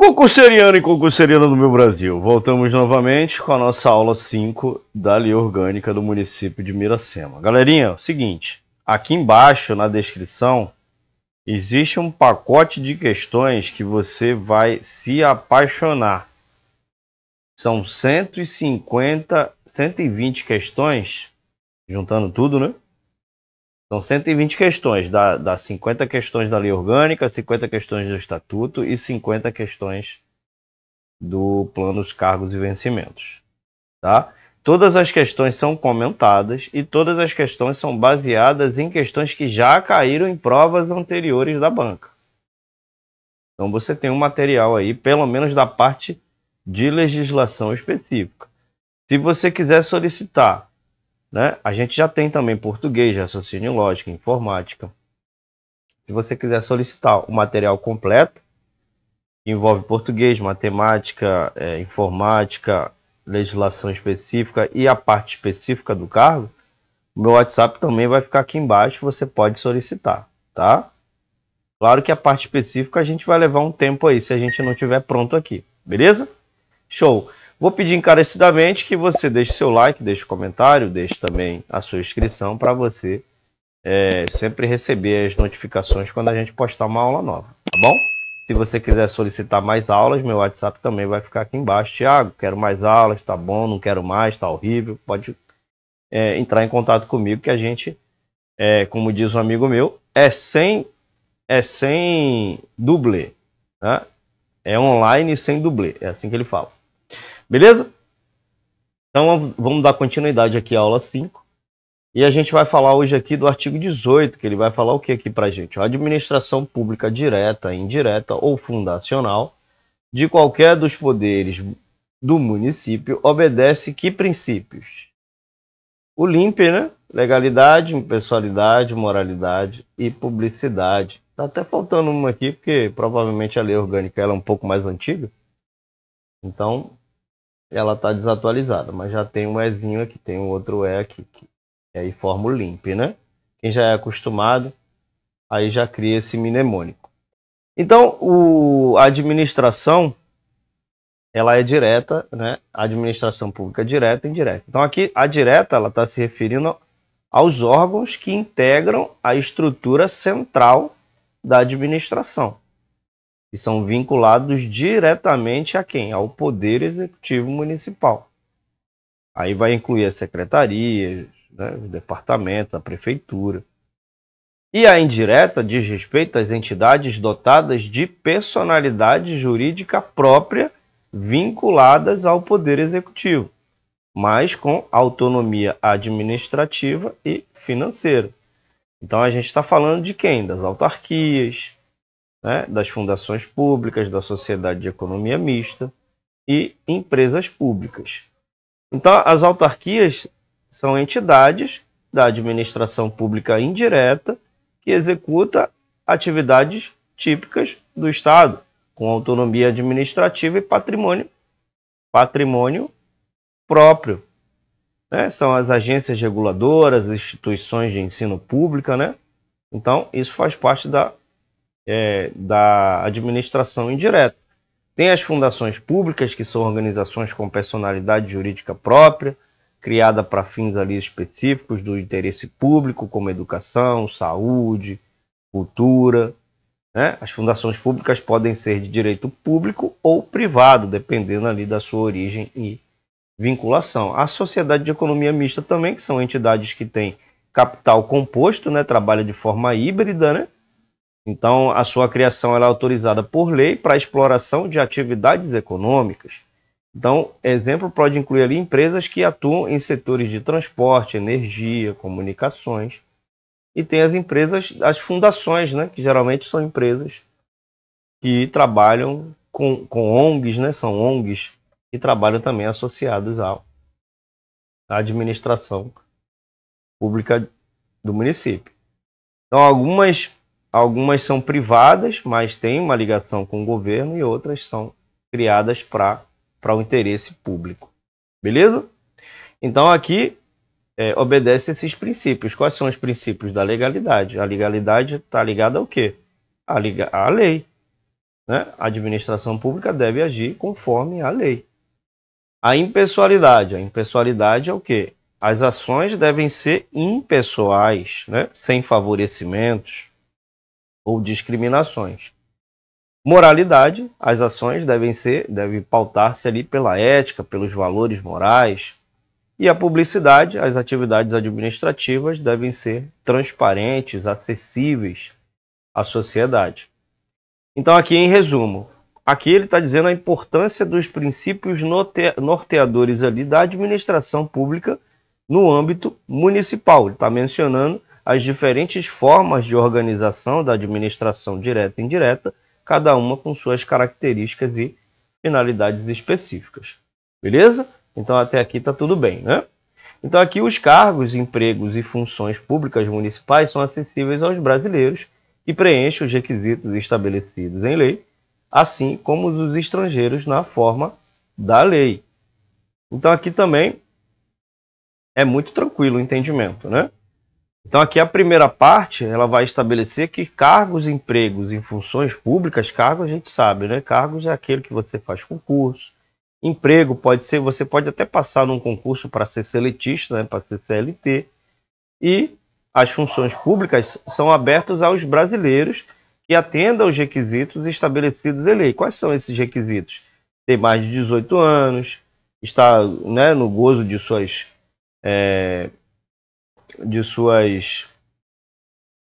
Concurseriano e concurseriana do meu Brasil, voltamos novamente com a nossa aula 5 da lei orgânica do município de Miracema. Galerinha, é o seguinte, aqui embaixo na descrição existe um pacote de questões que você vai se apaixonar. São 150, 120 questões, juntando tudo, né? São 120 questões, dá, dá 50 questões da lei orgânica, 50 questões do estatuto e 50 questões do plano dos cargos e vencimentos. Tá? Todas as questões são comentadas e todas as questões são baseadas em questões que já caíram em provas anteriores da banca. Então você tem um material aí, pelo menos da parte de legislação específica. Se você quiser solicitar né? A gente já tem também português, raciocínio lógico, informática. Se você quiser solicitar o material completo, que envolve português, matemática, é, informática, legislação específica e a parte específica do cargo, meu WhatsApp também vai ficar aqui embaixo, você pode solicitar, tá? Claro que a parte específica a gente vai levar um tempo aí, se a gente não tiver pronto aqui, beleza? Show! Vou pedir encarecidamente que você deixe seu like, deixe comentário, deixe também a sua inscrição para você é, sempre receber as notificações quando a gente postar uma aula nova, tá bom? Se você quiser solicitar mais aulas, meu WhatsApp também vai ficar aqui embaixo. Tiago, quero mais aulas, tá bom, não quero mais, tá horrível. Pode é, entrar em contato comigo que a gente, é, como diz um amigo meu, é sem, é sem dublê. Né? É online sem dublê, é assim que ele fala. Beleza? Então vamos dar continuidade aqui à aula 5. E a gente vai falar hoje aqui do artigo 18, que ele vai falar o que aqui para gente? A administração pública direta, indireta ou fundacional de qualquer dos poderes do município obedece que princípios? O LIMP, né? Legalidade, impessoalidade, moralidade e publicidade. Tá até faltando uma aqui, porque provavelmente a lei orgânica ela é um pouco mais antiga. Então, ela tá desatualizada, mas já tem um Ezinho aqui, tem um outro E aqui, que, é aí forma o limp, né? Quem já é acostumado, aí já cria esse mnemônico. Então, o, a administração, ela é direta, né? administração pública é direta e indireta. Então, aqui, a direta, ela está se referindo aos órgãos que integram a estrutura central da administração que são vinculados diretamente a quem? Ao Poder Executivo Municipal. Aí vai incluir as secretarias, né, os departamentos, a prefeitura. E a indireta diz respeito às entidades dotadas de personalidade jurídica própria vinculadas ao Poder Executivo, mas com autonomia administrativa e financeira. Então a gente está falando de quem? Das autarquias, né, das fundações públicas, da sociedade de economia mista e empresas públicas. Então, as autarquias são entidades da administração pública indireta que executa atividades típicas do Estado, com autonomia administrativa e patrimônio, patrimônio próprio. Né? São as agências reguladoras, as instituições de ensino pública, né? Então, isso faz parte da é, da administração indireta. Tem as fundações públicas, que são organizações com personalidade jurídica própria, criada para fins ali específicos do interesse público, como educação, saúde, cultura. Né? As fundações públicas podem ser de direito público ou privado, dependendo ali da sua origem e vinculação. A sociedade de economia mista também, que são entidades que têm capital composto, né? trabalha de forma híbrida, né? Então, a sua criação é autorizada por lei para exploração de atividades econômicas. Então, exemplo pode incluir ali empresas que atuam em setores de transporte, energia, comunicações. E tem as empresas, as fundações, né, que geralmente são empresas que trabalham com, com ONGs, né, são ONGs que trabalham também associados à administração pública do município. Então, algumas Algumas são privadas, mas têm uma ligação com o governo, e outras são criadas para o interesse público. Beleza? Então aqui é, obedece esses princípios. Quais são os princípios da legalidade? A legalidade está ligada ao quê? A, liga à lei. Né? A administração pública deve agir conforme a lei. A impessoalidade. A impessoalidade é o quê? As ações devem ser impessoais, né? sem favorecimentos, ou discriminações. Moralidade, as ações devem ser, devem pautar-se ali pela ética, pelos valores morais. E a publicidade, as atividades administrativas devem ser transparentes, acessíveis à sociedade. Então, aqui em resumo, aqui ele está dizendo a importância dos princípios norteadores ali da administração pública no âmbito municipal. Ele está mencionando as diferentes formas de organização da administração direta e indireta, cada uma com suas características e finalidades específicas. Beleza? Então até aqui está tudo bem, né? Então aqui os cargos, empregos e funções públicas municipais são acessíveis aos brasileiros que preenchem os requisitos estabelecidos em lei, assim como os estrangeiros na forma da lei. Então aqui também é muito tranquilo o entendimento, né? Então aqui a primeira parte, ela vai estabelecer que cargos, empregos em funções públicas, cargo a gente sabe, né? Cargos é aquele que você faz concurso. Emprego pode ser, você pode até passar num concurso para ser seletista, né, para ser CLT. E as funções públicas são abertas aos brasileiros que atendam aos requisitos estabelecidos em lei. Quais são esses requisitos? Ter mais de 18 anos, estar né, no gozo de suas é, de suas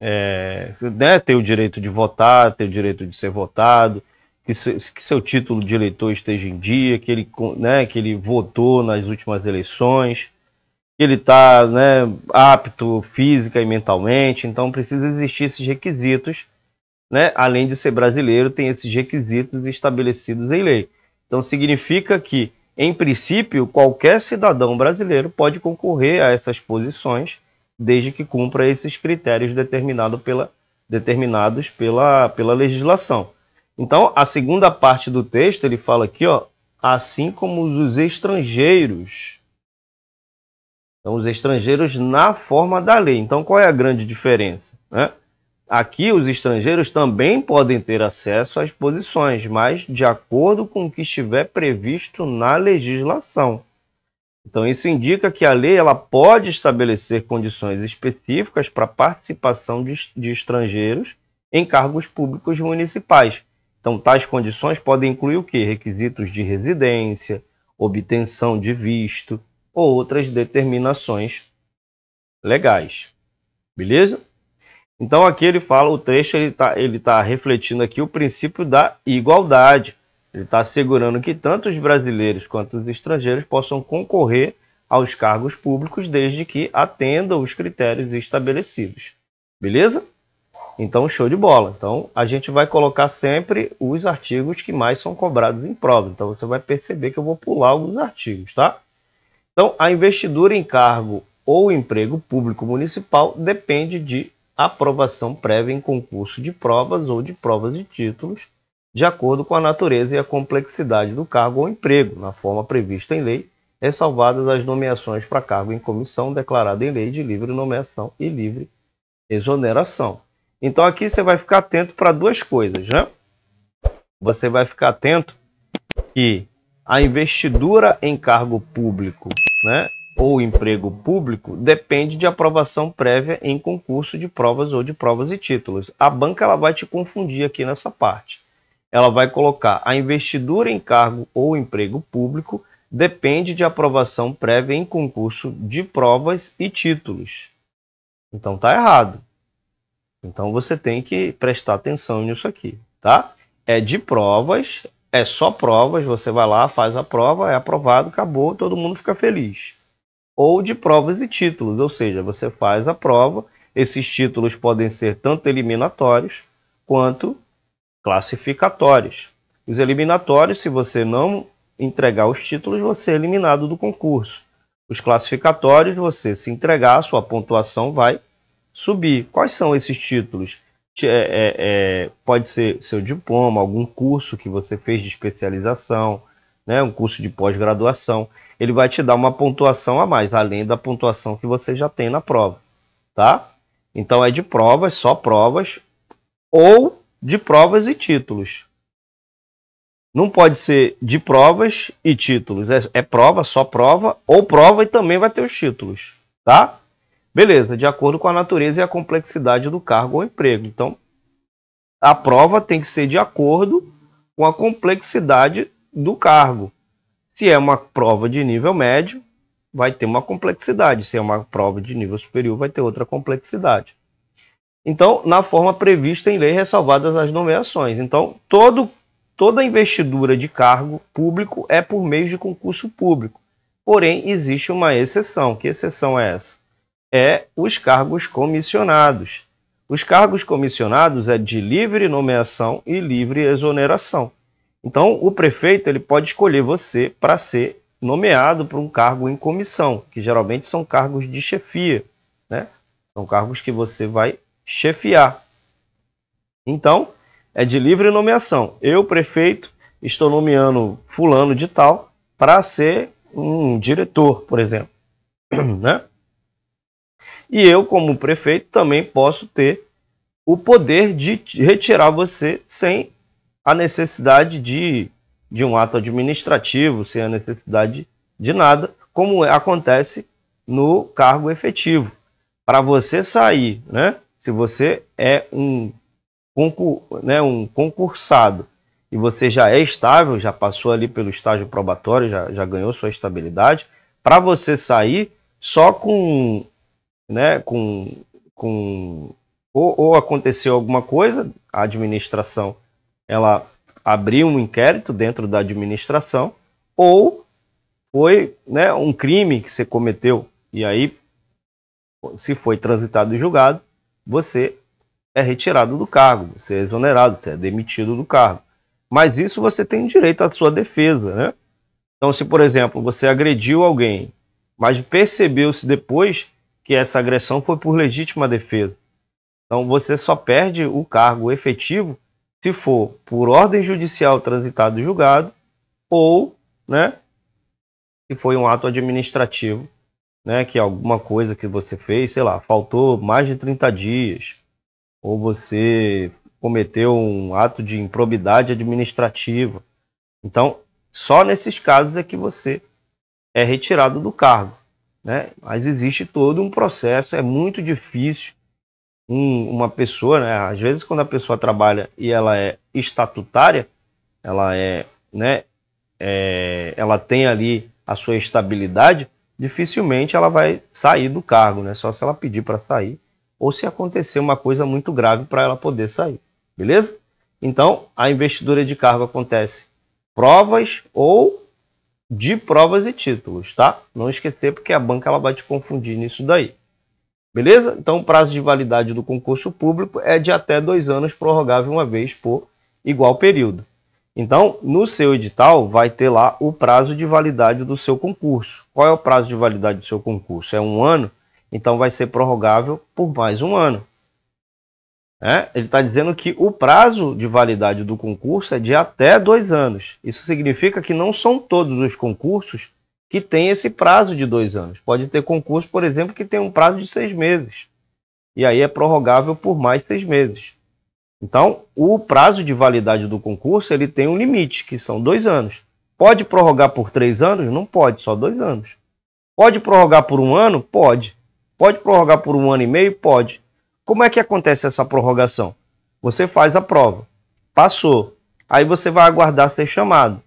é, né, ter o direito de votar, ter o direito de ser votado, que, se, que seu título de eleitor esteja em dia, que ele, né, que ele votou nas últimas eleições, que ele está né, apto física e mentalmente, então precisa existir esses requisitos, né, além de ser brasileiro, tem esses requisitos estabelecidos em lei. Então significa que, em princípio, qualquer cidadão brasileiro pode concorrer a essas posições desde que cumpra esses critérios determinado pela, determinados pela, pela legislação. Então, a segunda parte do texto, ele fala aqui, ó, assim como os estrangeiros. Então, os estrangeiros na forma da lei. Então, qual é a grande diferença? Né? Aqui, os estrangeiros também podem ter acesso às posições, mas de acordo com o que estiver previsto na legislação. Então, isso indica que a lei ela pode estabelecer condições específicas para a participação de, de estrangeiros em cargos públicos municipais. Então, tais condições podem incluir o que? Requisitos de residência, obtenção de visto ou outras determinações legais. Beleza? Então, aqui ele fala, o trecho ele está ele tá refletindo aqui o princípio da igualdade. Ele está assegurando que tanto os brasileiros quanto os estrangeiros possam concorrer aos cargos públicos desde que atendam os critérios estabelecidos. Beleza? Então, show de bola. Então, a gente vai colocar sempre os artigos que mais são cobrados em prova. Então, você vai perceber que eu vou pular alguns artigos, tá? Então, a investidura em cargo ou emprego público municipal depende de aprovação prévia em concurso de provas ou de provas de títulos de acordo com a natureza e a complexidade do cargo ou emprego, na forma prevista em lei, ressalvadas as nomeações para cargo em comissão declarado em lei de livre nomeação e livre exoneração. Então aqui você vai ficar atento para duas coisas, né? Você vai ficar atento que a investidura em cargo público, né, ou emprego público depende de aprovação prévia em concurso de provas ou de provas e títulos. A banca ela vai te confundir aqui nessa parte ela vai colocar a investidura em cargo ou emprego público depende de aprovação prévia em concurso de provas e títulos. Então tá errado. Então você tem que prestar atenção nisso aqui, tá? É de provas, é só provas, você vai lá, faz a prova, é aprovado, acabou, todo mundo fica feliz. Ou de provas e títulos, ou seja, você faz a prova, esses títulos podem ser tanto eliminatórios quanto classificatórios. Os eliminatórios, se você não entregar os títulos, você é eliminado do concurso. Os classificatórios, você se entregar, sua pontuação vai subir. Quais são esses títulos? É, é, é, pode ser seu diploma, algum curso que você fez de especialização, né, um curso de pós-graduação. Ele vai te dar uma pontuação a mais, além da pontuação que você já tem na prova. Tá? Então é de provas, só provas, ou de provas e títulos. Não pode ser de provas e títulos. É, é prova, só prova, ou prova e também vai ter os títulos. Tá? Beleza, de acordo com a natureza e a complexidade do cargo ou emprego. Então, a prova tem que ser de acordo com a complexidade do cargo. Se é uma prova de nível médio, vai ter uma complexidade. Se é uma prova de nível superior, vai ter outra complexidade. Então, na forma prevista em lei, é ressalvadas as nomeações. Então, todo, toda investidura de cargo público é por meio de concurso público. Porém, existe uma exceção. Que exceção é essa? É os cargos comissionados. Os cargos comissionados é de livre nomeação e livre exoneração. Então, o prefeito ele pode escolher você para ser nomeado para um cargo em comissão, que geralmente são cargos de chefia, né? São cargos que você vai chefiar. Então, é de livre nomeação. Eu, prefeito, estou nomeando fulano de tal para ser um diretor, por exemplo. né? E eu, como prefeito, também posso ter o poder de retirar você sem a necessidade de, de um ato administrativo, sem a necessidade de nada, como é, acontece no cargo efetivo. Para você sair, né? se você é um, né, um concursado e você já é estável, já passou ali pelo estágio probatório, já, já ganhou sua estabilidade, para você sair só com, né, com, com ou, ou, aconteceu alguma coisa, a administração ela abriu um inquérito dentro da administração, ou foi né, um crime que você cometeu, e aí se foi transitado e julgado, você é retirado do cargo, você é exonerado, você é demitido do cargo. Mas isso você tem direito à sua defesa, né? Então, se por exemplo você agrediu alguém, mas percebeu-se depois que essa agressão foi por legítima defesa, então você só perde o cargo efetivo se for por ordem judicial transitado julgado ou, né, se foi um ato administrativo né, que alguma coisa que você fez, sei lá, faltou mais de 30 dias, ou você cometeu um ato de improbidade administrativa. Então, só nesses casos é que você é retirado do cargo. Né? Mas existe todo um processo, é muito difícil um, uma pessoa, né, às vezes quando a pessoa trabalha e ela é estatutária, ela é, né, é, ela tem ali a sua estabilidade, dificilmente ela vai sair do cargo, né? Só se ela pedir para sair ou se acontecer uma coisa muito grave para ela poder sair, beleza? Então, a investidura de cargo acontece provas ou de provas e títulos, tá? Não esquecer porque a banca ela vai te confundir nisso daí. Beleza? Então, o prazo de validade do concurso público é de até dois anos, prorrogável uma vez por igual período. Então, no seu edital vai ter lá o prazo de validade do seu concurso. Qual é o prazo de validade do seu concurso? É um ano, então vai ser prorrogável por mais um ano. É? Ele está dizendo que o prazo de validade do concurso é de até dois anos. Isso significa que não são todos os concursos que têm esse prazo de dois anos. Pode ter concurso, por exemplo, que tem um prazo de seis meses. E aí é prorrogável por mais seis meses. Então, o prazo de validade do concurso ele tem um limite, que são dois anos. Pode prorrogar por três anos? Não pode, só dois anos. Pode prorrogar por um ano? Pode. Pode prorrogar por um ano e meio? Pode. Como é que acontece essa prorrogação? Você faz a prova, passou, aí você vai aguardar ser chamado.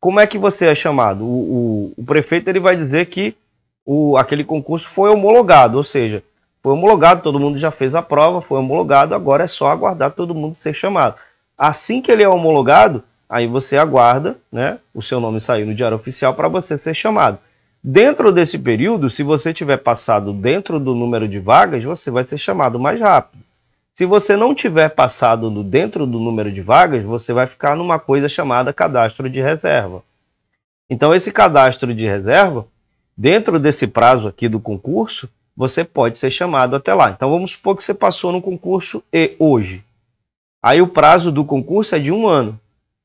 Como é que você é chamado? O, o, o prefeito ele vai dizer que o, aquele concurso foi homologado, ou seja, foi homologado, todo mundo já fez a prova, foi homologado, agora é só aguardar todo mundo ser chamado. Assim que ele é homologado, aí você aguarda, né? O seu nome sair no diário oficial para você ser chamado. Dentro desse período, se você tiver passado dentro do número de vagas, você vai ser chamado mais rápido. Se você não tiver passado no, dentro do número de vagas, você vai ficar numa coisa chamada cadastro de reserva. Então, esse cadastro de reserva, dentro desse prazo aqui do concurso, você pode ser chamado até lá. Então vamos supor que você passou no concurso e hoje. Aí o prazo do concurso é de um ano.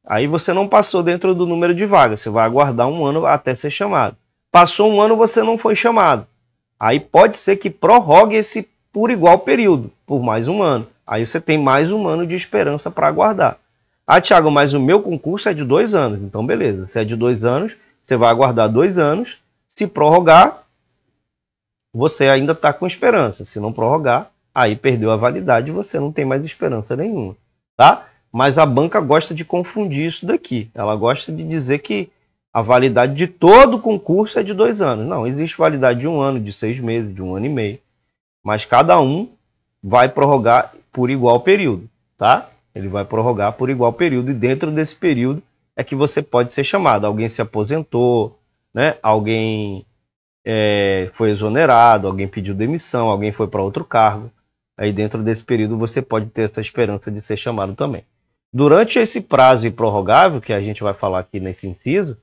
Aí você não passou dentro do número de vagas, você vai aguardar um ano até ser chamado. Passou um ano, você não foi chamado. Aí pode ser que prorrogue esse por igual período, por mais um ano. Aí você tem mais um ano de esperança para aguardar. Ah, Thiago, mas o meu concurso é de dois anos. Então, beleza. Se é de dois anos, você vai aguardar dois anos. Se prorrogar, você ainda está com esperança. Se não prorrogar, aí perdeu a validade e você não tem mais esperança nenhuma, tá? Mas a banca gosta de confundir isso daqui. Ela gosta de dizer que a validade de todo concurso é de dois anos. Não, existe validade de um ano, de seis meses, de um ano e meio. Mas cada um vai prorrogar por igual período, tá? Ele vai prorrogar por igual período e dentro desse período é que você pode ser chamado. Alguém se aposentou, né? Alguém é, foi exonerado, alguém pediu demissão, alguém foi para outro cargo. Aí dentro desse período você pode ter essa esperança de ser chamado também. Durante esse prazo improrrogável, que a gente vai falar aqui nesse inciso,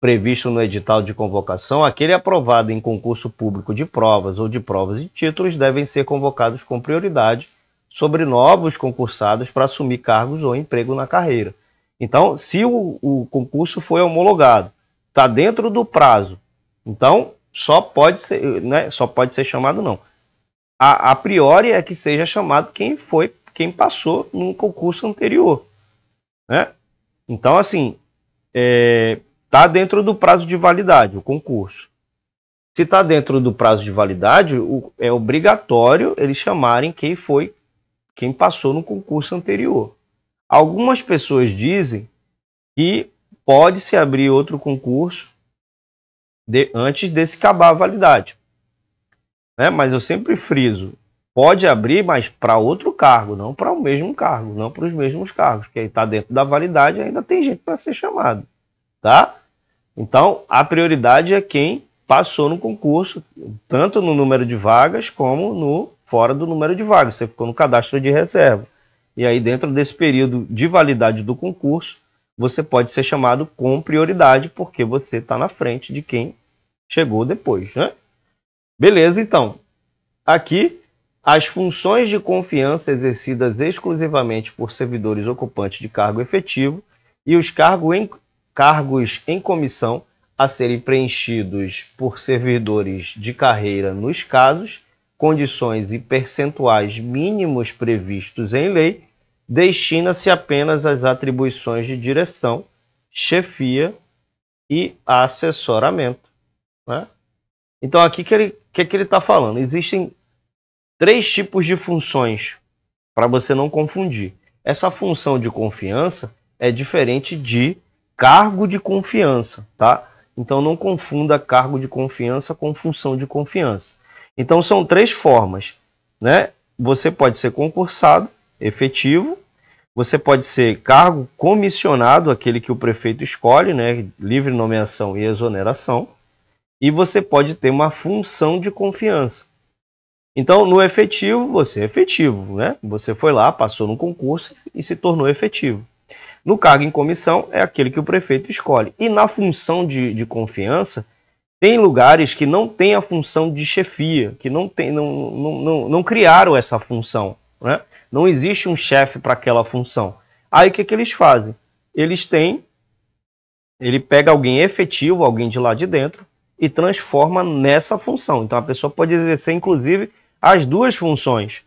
previsto no edital de convocação, aquele aprovado em concurso público de provas ou de provas e títulos devem ser convocados com prioridade sobre novos concursados para assumir cargos ou emprego na carreira. Então, se o, o concurso foi homologado, está dentro do prazo, então só pode ser, né, só pode ser chamado não. A, a priori é que seja chamado quem foi, quem passou no concurso anterior, né? Então assim, é, tá dentro do prazo de validade o concurso. Se está dentro do prazo de validade, o, é obrigatório eles chamarem quem foi, quem passou no concurso anterior. Algumas pessoas dizem que pode se abrir outro concurso de, antes desse acabar a validade. Né? Mas eu sempre friso, pode abrir, mas para outro cargo, não para o mesmo cargo, não para os mesmos cargos, que aí está dentro da validade ainda tem gente para ser chamado, tá? Então, a prioridade é quem passou no concurso, tanto no número de vagas como no fora do número de vagas, você ficou no cadastro de reserva. E aí, dentro desse período de validade do concurso, você pode ser chamado com prioridade, porque você está na frente de quem chegou depois, né? Beleza, então. Aqui, as funções de confiança exercidas exclusivamente por servidores ocupantes de cargo efetivo e os cargo em, cargos em comissão a serem preenchidos por servidores de carreira nos casos, condições e percentuais mínimos previstos em lei, destina-se apenas às atribuições de direção, chefia e assessoramento. Né? Então aqui que ele que, que ele está falando? Existem três tipos de funções para você não confundir. Essa função de confiança é diferente de cargo de confiança, tá? Então não confunda cargo de confiança com função de confiança. Então são três formas, né? Você pode ser concursado, efetivo, você pode ser cargo comissionado, aquele que o prefeito escolhe, né? Livre nomeação e exoneração e você pode ter uma função de confiança. Então, no efetivo, você é efetivo, né? Você foi lá, passou no concurso e se tornou efetivo. No cargo em comissão, é aquele que o prefeito escolhe. E na função de, de confiança, tem lugares que não tem a função de chefia, que não, tem, não, não, não, não criaram essa função, né? Não existe um chefe para aquela função. Aí o que, que eles fazem? Eles têm, ele pega alguém efetivo, alguém de lá de dentro, e transforma nessa função. Então a pessoa pode exercer, inclusive, as duas funções.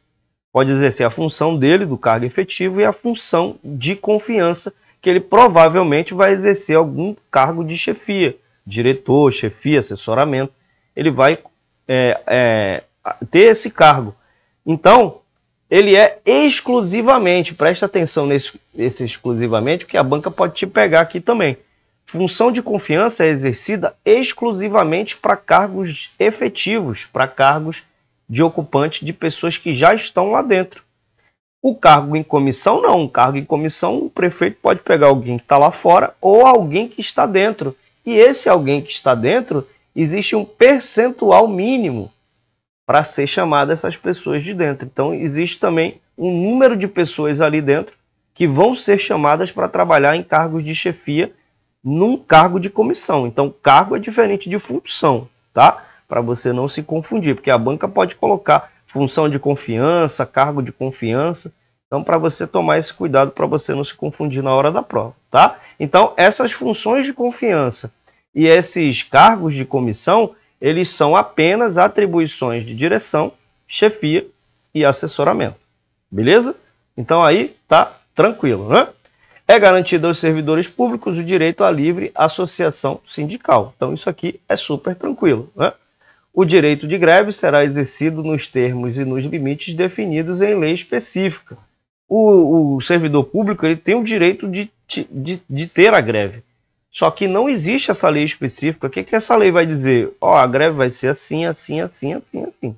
Pode exercer a função dele, do cargo efetivo, e a função de confiança, que ele provavelmente vai exercer algum cargo de chefia, diretor, chefia, assessoramento. Ele vai é, é, ter esse cargo. Então, ele é exclusivamente, presta atenção nesse, nesse exclusivamente, porque a banca pode te pegar aqui também Função de confiança é exercida exclusivamente para cargos efetivos, para cargos de ocupante de pessoas que já estão lá dentro. O cargo em comissão não, o cargo em comissão o prefeito pode pegar alguém que está lá fora ou alguém que está dentro. E esse alguém que está dentro existe um percentual mínimo para ser chamado essas pessoas de dentro. Então existe também um número de pessoas ali dentro que vão ser chamadas para trabalhar em cargos de chefia num cargo de comissão. Então, cargo é diferente de função, tá? Para você não se confundir, porque a banca pode colocar função de confiança, cargo de confiança. Então, para você tomar esse cuidado para você não se confundir na hora da prova, tá? Então, essas funções de confiança e esses cargos de comissão, eles são apenas atribuições de direção, chefia e assessoramento. Beleza? Então aí tá tranquilo, né? É garantido aos servidores públicos o direito à livre associação sindical. Então, isso aqui é super tranquilo. Né? O direito de greve será exercido nos termos e nos limites definidos em lei específica. O, o servidor público ele tem o direito de, de, de, ter a greve. Só que não existe essa lei específica. O que, que essa lei vai dizer? oh, a greve vai ser assim, assim, assim, assim, assim.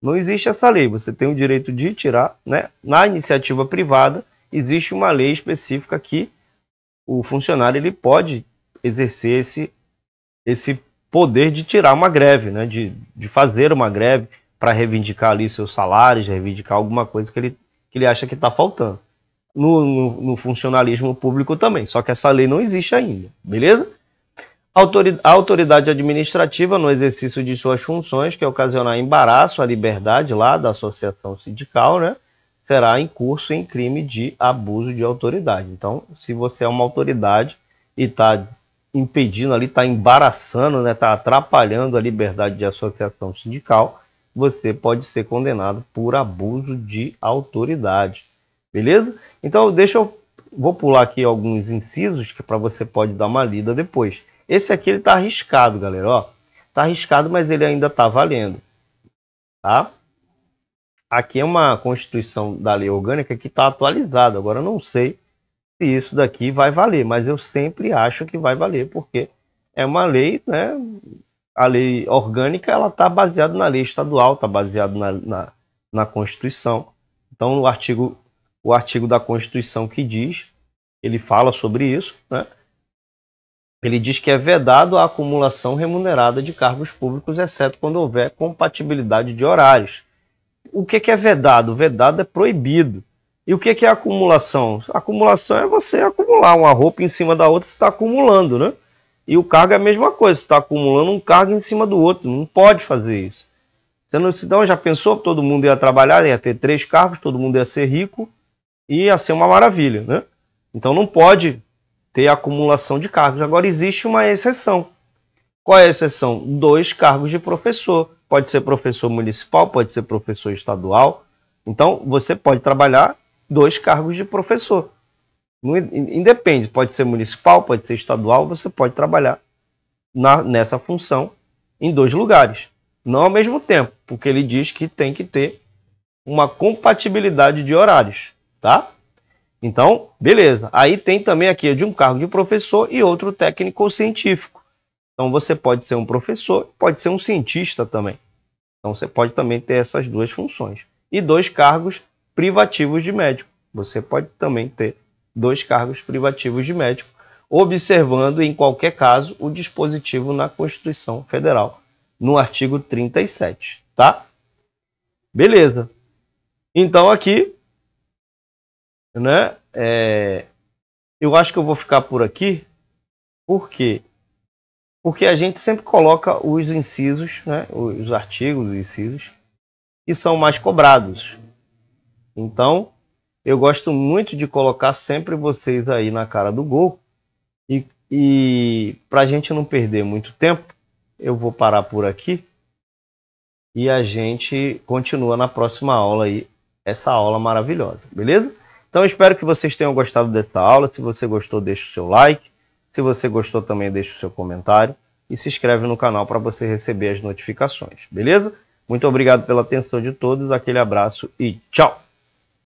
Não existe essa lei. Você tem o direito de tirar, né? Na iniciativa privada, existe uma lei específica que o funcionário ele pode exercer esse, esse poder de tirar uma greve, né? de, de fazer uma greve para reivindicar ali seus salários, reivindicar alguma coisa que ele, que ele acha que está faltando. No, no, no, funcionalismo público também, só que essa lei não existe ainda, beleza? Autoridade, a autoridade administrativa, no exercício de suas funções, que é ocasionar embaraço à liberdade lá da associação sindical, né? será incurso em crime de abuso de autoridade. Então, se você é uma autoridade e está impedindo ali, está embaraçando, está né, tá atrapalhando a liberdade de associação sindical, você pode ser condenado por abuso de autoridade. Beleza? Então, deixa eu vou pular aqui alguns incisos que para você pode dar uma lida depois. Esse aqui ele está arriscado, galera, ó. está arriscado, mas ele ainda está valendo. Tá? aqui é uma constituição da lei orgânica que está atualizada. Agora, eu não sei se isso daqui vai valer, mas eu sempre acho que vai valer, porque é uma lei, né? A lei orgânica ela está baseada na lei estadual, está baseada na, na, na, Constituição. Então, o artigo, o artigo da Constituição que diz, ele fala sobre isso, né? Ele diz que é vedado a acumulação remunerada de cargos públicos, exceto quando houver compatibilidade de horários o que, que é vedado? Vedado é proibido. E o que, que é acumulação? Acumulação é você acumular uma roupa em cima da outra, está acumulando, né? E o cargo é a mesma coisa, está acumulando um cargo em cima do outro, não pode fazer isso. Você não, então já pensou que todo mundo ia trabalhar, ia ter três cargos, todo mundo ia ser rico, ia ser uma maravilha, né? Então não pode ter acumulação de cargos. Agora existe uma exceção. Qual é a exceção? Dois cargos de professor pode ser professor municipal, pode ser professor estadual. Então, você pode trabalhar dois cargos de professor. Independe, pode ser municipal, pode ser estadual, você pode trabalhar na, nessa função em dois lugares. Não ao mesmo tempo, porque ele diz que tem que ter uma compatibilidade de horários, tá? Então, beleza. Aí tem também aqui é de um cargo de professor e outro técnico ou científico. Então você pode ser um professor, pode ser um cientista também. Então você pode também ter essas duas funções. E dois cargos privativos de médico. Você pode também ter dois cargos privativos de médico, observando em qualquer caso o dispositivo na Constituição Federal, no artigo 37, tá? Beleza. Então aqui, né? É, eu acho que eu vou ficar por aqui, porque porque a gente sempre coloca os incisos, né, os artigos, os incisos, que são mais cobrados. Então, eu gosto muito de colocar sempre vocês aí na cara do gol. E, e para a gente não perder muito tempo, eu vou parar por aqui. E a gente continua na próxima aula aí, essa aula maravilhosa, beleza? Então, espero que vocês tenham gostado dessa aula. Se você gostou, deixa o seu like se você gostou também deixe o seu comentário e se inscreve no canal para você receber as notificações, beleza? Muito obrigado pela atenção de todos, aquele abraço e tchau!